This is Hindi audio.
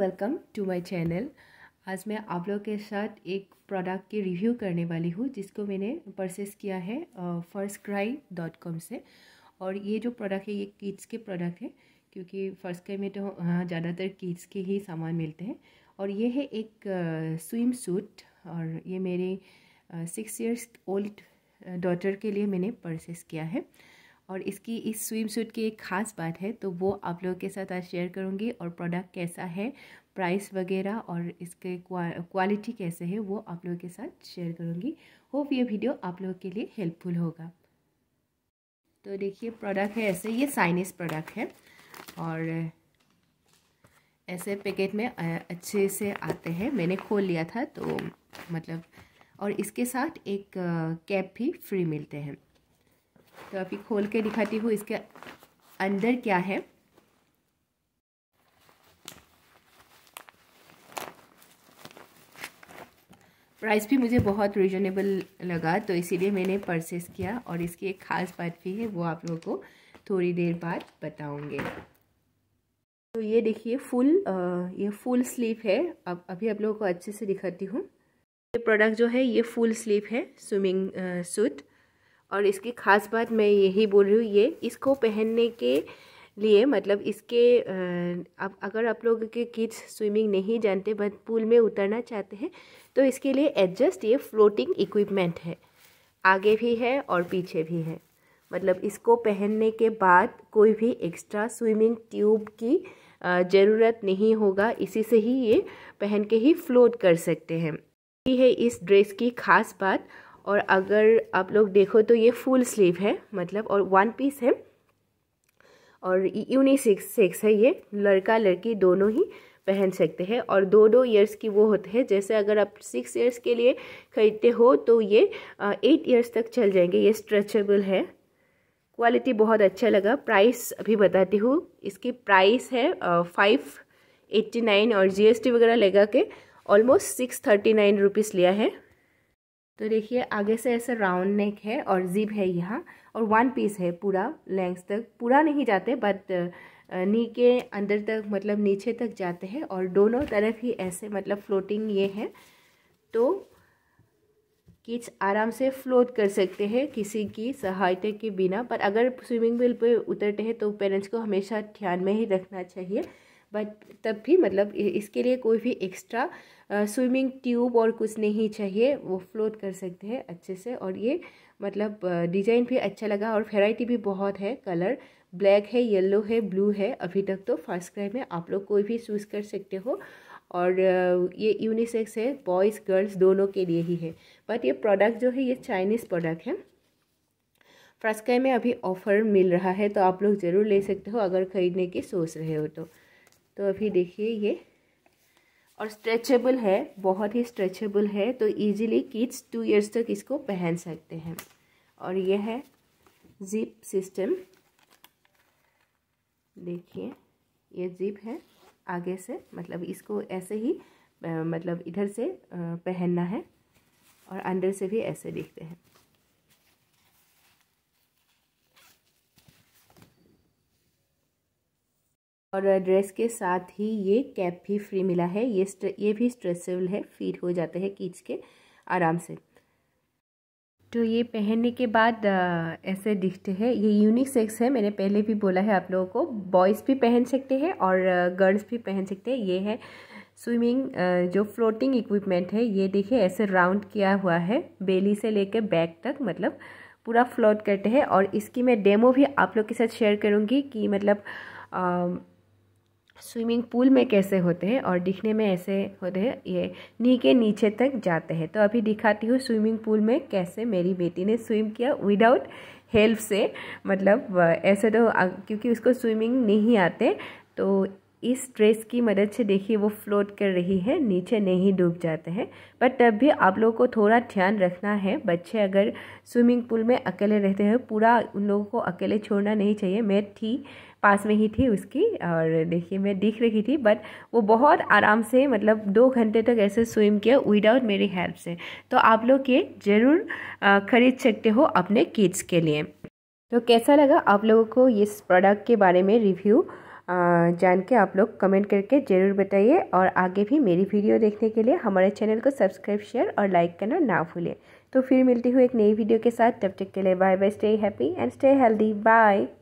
वेलकम टू माय चैनल आज मैं आप लोग के साथ एक प्रोडक्ट की रिव्यू करने वाली हूँ जिसको मैंने परचेस किया है फर्स्ट क्राई डॉट कॉम से और ये जो प्रोडक्ट है ये किड्स के प्रोडक्ट है क्योंकि फर्स्ट क्राई में तो हाँ ज़्यादातर किड्स के ही सामान मिलते हैं और ये है एक स्विम सूट और ये मेरे सिक्स ईयर्स ओल्ड डॉटर के लिए मैंने परचेस किया है और इसकी इस स्विम सूट की एक ख़ास बात है तो वो आप लोगों के साथ आज शेयर करूँगी और प्रोडक्ट कैसा है प्राइस वगैरह और इसके क्वालिटी कैसे है वो आप लोगों के साथ शेयर करूँगी होप ये वीडियो आप लोगों के लिए हेल्पफुल होगा तो देखिए प्रोडक्ट है ऐसे ये साइनिस प्रोडक्ट है और ऐसे पैकेट में अच्छे से आते हैं मैंने खोल लिया था तो मतलब और इसके साथ एक कैप भी फ्री मिलते हैं तो अभी खोल के दिखाती हूँ इसके अंदर क्या है प्राइस भी मुझे बहुत रिजनेबल लगा तो इसीलिए मैंने परचेस किया और इसकी एक ख़ास बात भी है वो आप लोगों को थोड़ी देर बाद बताऊंगे तो ये देखिए फुल ये फुल स्लीव है अब अभी आप लोगों को अच्छे से दिखाती हूँ ये प्रोडक्ट जो है ये फुल स्लीव है स्विमिंग सूट और इसकी ख़ास बात मैं यही बोल रही हूँ ये इसको पहनने के लिए मतलब इसके आप अगर आप लोग के किड्स स्विमिंग नहीं जानते बट पूल में उतरना चाहते हैं तो इसके लिए एडजस्ट ये फ्लोटिंग इक्विपमेंट है आगे भी है और पीछे भी है मतलब इसको पहनने के बाद कोई भी एक्स्ट्रा स्विमिंग ट्यूब की ज़रूरत नहीं होगा इसी से ही ये पहन के ही फ्लोट कर सकते हैं ये है इस ड्रेस की खास बात और अगर आप लोग देखो तो ये फुल स्लीव है मतलब और वन पीस है और यूनिसेक्स सेक्स है ये लड़का लड़की दोनों ही पहन सकते हैं और दो दो ईयर्स की वो होते हैं जैसे अगर आप सिक्स ईयर्स के लिए खरीदते हो तो ये एट ईयर्स तक चल जाएंगे ये स्ट्रेचेबल है क्वालिटी बहुत अच्छा लगा प्राइस अभी बताती हूँ इसकी प्राइस है फाइव एट्टी नाइन और जीएसटी वगैरह लगा के almost six thirty nine rupees लिया है तो देखिए आगे से ऐसे राउंड नेक है और जिप है यहाँ और वन पीस है पूरा लेंग्स तक पूरा नहीं जाते बट नी के अंदर तक मतलब नीचे तक जाते हैं और दोनों तरफ ही ऐसे मतलब फ्लोटिंग ये है तो किच आराम से फ्लोट कर सकते हैं किसी की सहायता के बिना पर अगर स्विमिंग पूल पर उतरते हैं तो पेरेंट्स को हमेशा ध्यान में ही रखना चाहिए बट तब भी मतलब इसके लिए कोई भी एक्स्ट्रा स्विमिंग ट्यूब और कुछ नहीं चाहिए वो फ्लोट कर सकते हैं अच्छे से और ये मतलब डिज़ाइन भी अच्छा लगा और वेराइटी भी बहुत है कलर ब्लैक है येलो है ब्लू है अभी तक तो फर्स्ट क्राई में आप लोग कोई भी चूज़ कर सकते हो और ये यूनिसेक्स है बॉयज़ गर्ल्स दोनों के लिए ही है बट ये प्रोडक्ट जो है ये चाइनीज़ प्रोडक्ट है फर्स्ट क्राइम में अभी ऑफ़र मिल रहा है तो आप लोग ज़रूर ले सकते हो अगर ख़रीदने की सोच रहे हो तो तो अभी देखिए ये और स्ट्रेचेबल है बहुत ही स्ट्रेचेबल है तो इजीली किड्स टू इयर्स तक इसको पहन सकते हैं और ये है जिप सिस्टम देखिए ये जिप है आगे से मतलब इसको ऐसे ही मतलब इधर से पहनना है और अंदर से भी ऐसे देखते हैं और ड्रेस के साथ ही ये कैप भी फ्री मिला है ये ये भी स्ट्रेसेबल है फिट हो जाता है कीच के आराम से तो ये पहनने के बाद ऐसे दिखते हैं ये यूनिक सेक्स है मैंने पहले भी बोला है आप लोगों को बॉयज़ भी पहन सकते हैं और गर्ल्स भी पहन सकते हैं ये है स्विमिंग जो फ्लोटिंग इक्विपमेंट है ये देखिए ऐसे राउंड किया हुआ है बेली से लेकर बैक तक मतलब पूरा फ्लोट करते हैं और इसकी मैं डेमो भी आप लोग के साथ शेयर करूँगी कि मतलब आ, स्विमिंग पूल में कैसे होते हैं और दिखने में ऐसे होते हैं ये नी के नीचे तक जाते हैं तो अभी दिखाती हूँ स्विमिंग पूल में कैसे मेरी बेटी ने स्विम किया विदाउट हेल्प से मतलब ऐसे तो क्योंकि उसको स्विमिंग नहीं आते तो इस ट्रेस की मदद से देखिए वो फ्लोट कर रही है नीचे नहीं डूब जाते हैं बट तब भी आप लोगों को थोड़ा ध्यान रखना है बच्चे अगर स्विमिंग पूल में अकेले रहते हैं पूरा उन लोगों को अकेले छोड़ना नहीं चाहिए मैं थी पास में ही थी उसकी और देखिए मैं दिख रही थी बट वो बहुत आराम से मतलब दो घंटे तक ऐसे स्विम किया विदाउट मेरी हेल्प से तो आप लोग ये ज़रूर खरीद सकते हो अपने किड्स के लिए तो कैसा लगा आप लोगों को इस प्रोडक्ट के बारे में रिव्यू जान के आप लोग कमेंट करके ज़रूर बताइए और आगे भी मेरी वीडियो देखने के लिए हमारे चैनल को सब्सक्राइब शेयर और लाइक करना ना भूलें तो फिर मिलती हूँ एक नई वीडियो के साथ तब तक के लिए bye bye stay happy and stay healthy bye